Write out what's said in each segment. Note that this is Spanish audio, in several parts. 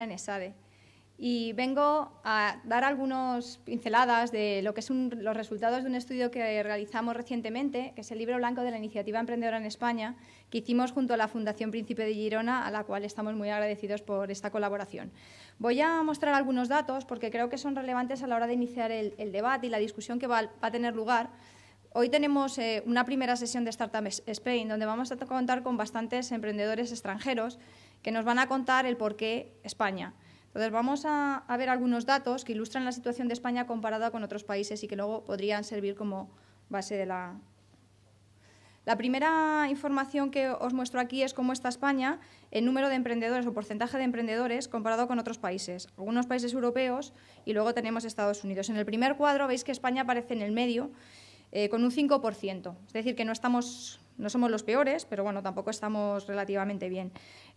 en Y vengo a dar algunas pinceladas de lo que son los resultados de un estudio que realizamos recientemente, que es el libro blanco de la iniciativa emprendedora en España, que hicimos junto a la Fundación Príncipe de Girona, a la cual estamos muy agradecidos por esta colaboración. Voy a mostrar algunos datos porque creo que son relevantes a la hora de iniciar el, debate y la discusión que va, a tener lugar. Hoy tenemos eh, una primera sesión de Startup Spain, donde vamos a contar con bastantes emprendedores extranjeros que nos van a contar el por qué España. Entonces, vamos a, ver algunos datos que ilustran la situación de España comparada con otros países y que luego podrían servir como base de la... La primera información que os muestro aquí es cómo está España en número de emprendedores o porcentaje de emprendedores comparado con otros países, algunos países europeos y luego tenemos Estados Unidos. En el primer cuadro veis que España aparece en el medio eh, con un 5%, es decir, que no estamos no somos los peores, pero bueno, tampoco estamos relativamente bien.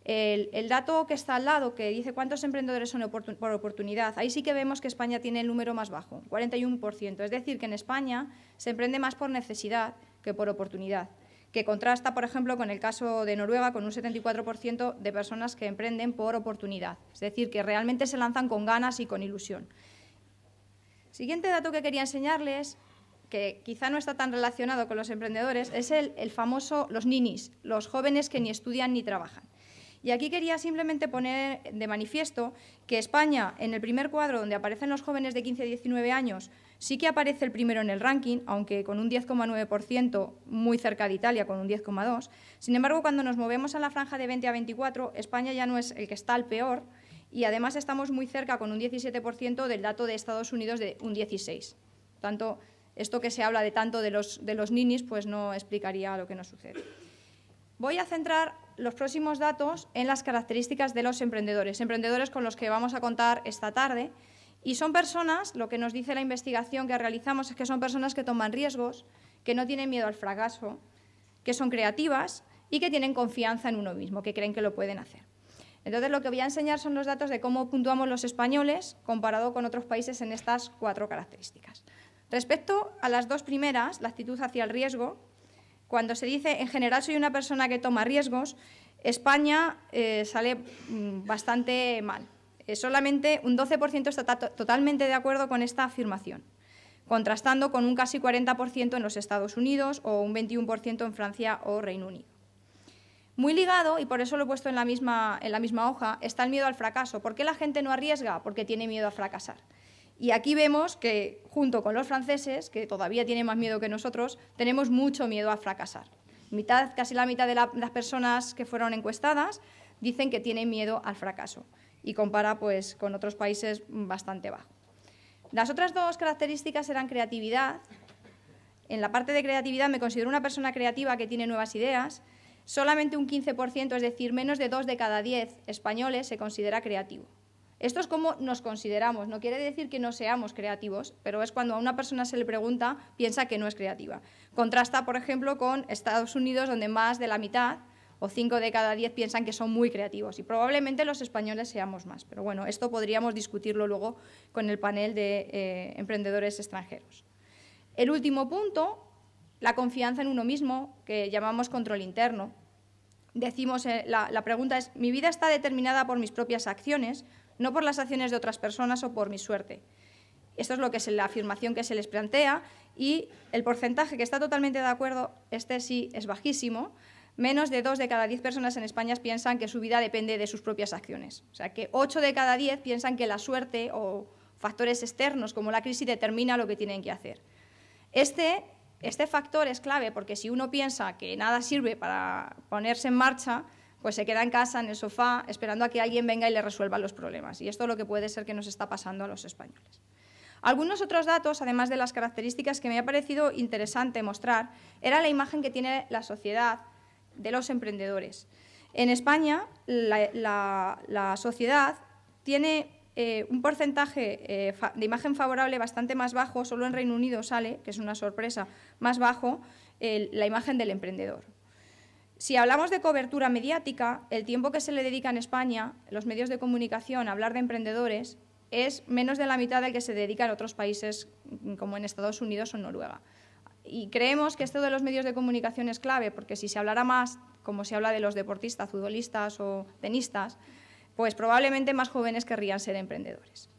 El, dato que está al lado, que dice cuántos emprendedores son por oportunidad, ahí sí que vemos que España tiene el número más bajo, 41%. Es decir, que en España se emprende más por necesidad que por oportunidad que contrasta, por ejemplo, con el caso de Noruega, con un 74% de personas que emprenden por oportunidad, es decir, que realmente se lanzan con ganas y con ilusión. Siguiente dato que quería enseñarles que quizá no está tan relacionado con los emprendedores, es el, famoso los ninis, los jóvenes que ni estudian ni trabajan. Y aquí quería simplemente poner de manifiesto que España, en el primer cuadro donde aparecen los jóvenes de 15 a 19 años, sí que aparece el primero en el ranking, aunque con un 10,9%, muy cerca de Italia, con un 10,2%. Sin embargo, cuando nos movemos a la franja de 20 a 24, España ya no es el que está al peor y además estamos muy cerca, con un 17%, del dato de Estados Unidos de un 16%. Tanto, esto que se habla de tanto de los, ninis, pues no explicaría lo que nos sucede. Voy a centrar los próximos datos en las características de los emprendedores, emprendedores con los que vamos a contar esta tarde. Y son personas, lo que nos dice la investigación que realizamos es que son personas que toman riesgos, que no tienen miedo al fracaso, que son creativas y que tienen confianza en uno mismo, que creen que lo pueden hacer. Entonces, lo que voy a enseñar son los datos de cómo puntuamos los españoles comparado con otros países en estas cuatro características. Respecto a las dos primeras, la actitud hacia el riesgo, cuando se dice en general soy una persona que toma riesgos, España eh, sale mm, bastante mal. Eh, solamente un 12% está totalmente de acuerdo con esta afirmación, contrastando con un casi 40% en los Estados Unidos o un 21% en Francia o Reino Unido. Muy ligado, y por eso lo he puesto en la, misma, en la misma hoja, está el miedo al fracaso. ¿Por qué la gente no arriesga? Porque tiene miedo a fracasar. Y aquí vemos que, junto con los franceses, que todavía tienen más miedo que nosotros, tenemos mucho miedo a fracasar. casi la mitad de las personas que fueron encuestadas dicen que tienen miedo al fracaso y compara pues, con otros países bastante bajo. Las otras dos características eran creatividad. En la parte de creatividad me considero una persona creativa que tiene nuevas ideas. Solamente un 15%, es decir, menos de dos de cada diez españoles se considera creativo. Esto es como nos consideramos, no quiere decir que no seamos creativos, pero es cuando a una persona se le pregunta, piensa que no es creativa. Contrasta, por ejemplo, con Estados Unidos, donde más de la mitad o cinco de cada diez piensan que son muy creativos y probablemente los españoles seamos más. Pero bueno, esto podríamos discutirlo luego con el panel de eh, emprendedores extranjeros. El último punto, la confianza en uno mismo, que llamamos control interno decimos, eh, la, pregunta es, mi vida está determinada por mis propias acciones, no por las acciones de otras personas o por mi suerte. Esto es lo que es la afirmación que se les plantea y el porcentaje que está totalmente de acuerdo, este sí es bajísimo. Menos de dos de cada diez personas en España piensan que su vida depende de sus propias acciones. O sea, que ocho de cada diez piensan que la suerte o factores externos como la crisis determina lo que tienen que hacer. Este este factor es clave porque si uno piensa que nada sirve para ponerse en marcha, pues se queda en casa, en el sofá, esperando a que alguien venga y le resuelva los problemas. Y esto es lo que puede ser que nos está pasando a los españoles. Algunos otros datos, además de las características que me ha parecido interesante mostrar, era la imagen que tiene la sociedad de los emprendedores. En España, la, la sociedad tiene eh, un porcentaje eh, de imagen favorable bastante más bajo, solo en Reino Unido sale, que es una sorpresa, más bajo la imagen del emprendedor. Si hablamos de cobertura mediática, el tiempo que se le dedica en España, los medios de comunicación, a hablar de emprendedores, es menos de la mitad del que se dedica en otros países mm, como en Estados Unidos o Noruega. Y creemos que esto de los medios de comunicación es clave, porque si se hablara más, como se habla de los deportistas, futbolistas o tenistas, pues probablemente más jóvenes querrían ser emprendedores.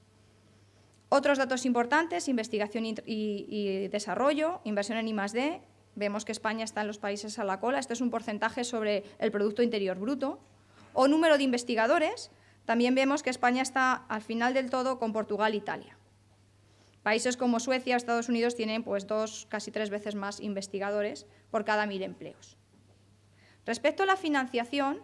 Otros datos importantes, investigación y, desarrollo, inversión en I+.D., vemos que España está en los países a la cola, esto es un porcentaje sobre el Producto Interior Bruto, o número de investigadores, también vemos que España está al final del todo con Portugal e Italia. Países como Suecia o Estados Unidos tienen pues, dos, casi tres veces más investigadores por cada mil empleos. Respecto a la financiación,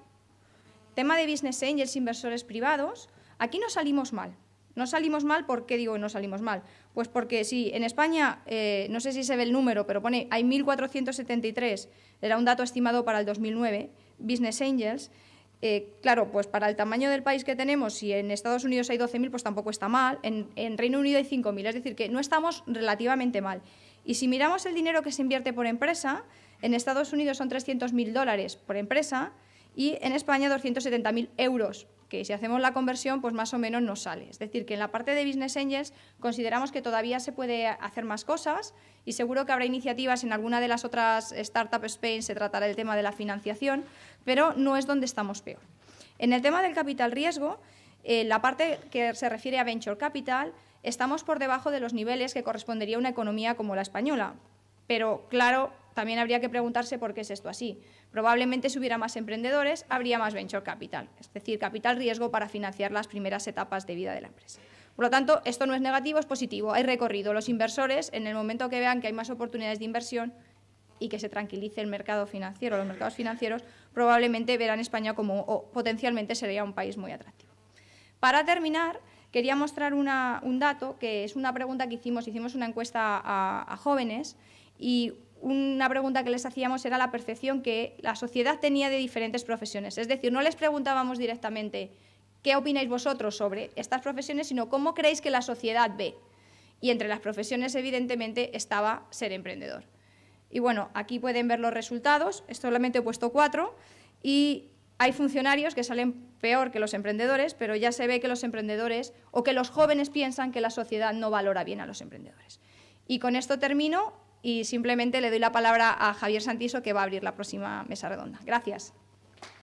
Tema de business angels, inversores privados, aquí no salimos mal. No salimos mal, ¿por qué digo no salimos mal? Pues porque si en España, eh, no sé si se ve el número, pero pone, hay 1.473, era un dato estimado para el 2009, business angels, eh, claro, pues para el tamaño del país que tenemos, si en Estados Unidos hay 12.000, pues tampoco está mal, en, en Reino Unido hay 5.000, es decir, que no estamos relativamente mal. Y si miramos el dinero que se invierte por empresa, en Estados Unidos son 300.000 dólares por empresa, y en España 270.000 euros, que si hacemos la conversión, pues más o menos nos sale. Es decir, que en la parte de Business Angels consideramos que todavía se puede hacer más cosas y seguro que habrá iniciativas en alguna de las otras Startup Spain, se tratará el tema de la financiación, pero no es donde estamos peor. En el tema del capital riesgo, eh, la parte que se refiere a Venture Capital, estamos por debajo de los niveles que correspondería a una economía como la española. Pero claro, también habría que preguntarse por qué es esto así. Probablemente si hubiera más emprendedores, habría más venture capital, es decir, capital riesgo para financiar las primeras etapas de vida de la empresa. Por lo tanto, esto no es negativo, es positivo. Hay recorrido. Los inversores, en el momento que vean que hay más oportunidades de inversión y que se tranquilice el mercado financiero, los mercados financieros, probablemente verán España como, potencialmente sería un país muy atractivo. Para terminar, quería mostrar un dato que es una pregunta que hicimos. Hicimos una encuesta a, a jóvenes y una pregunta que les hacíamos era la percepción que la sociedad tenía de diferentes profesiones. Es decir, no les preguntábamos directamente qué opináis vosotros sobre estas profesiones, sino cómo creéis que la sociedad ve. Y entre las profesiones, evidentemente, estaba ser emprendedor. Y bueno, aquí pueden ver los resultados. Solamente he puesto cuatro. Y hay funcionarios que salen peor que los emprendedores, pero ya se ve que los emprendedores o que los jóvenes piensan que la sociedad no valora bien a los emprendedores. Y con esto termino y simplemente le doy la palabra a Javier Santiso que va a abrir la próxima mesa redonda. Gracias.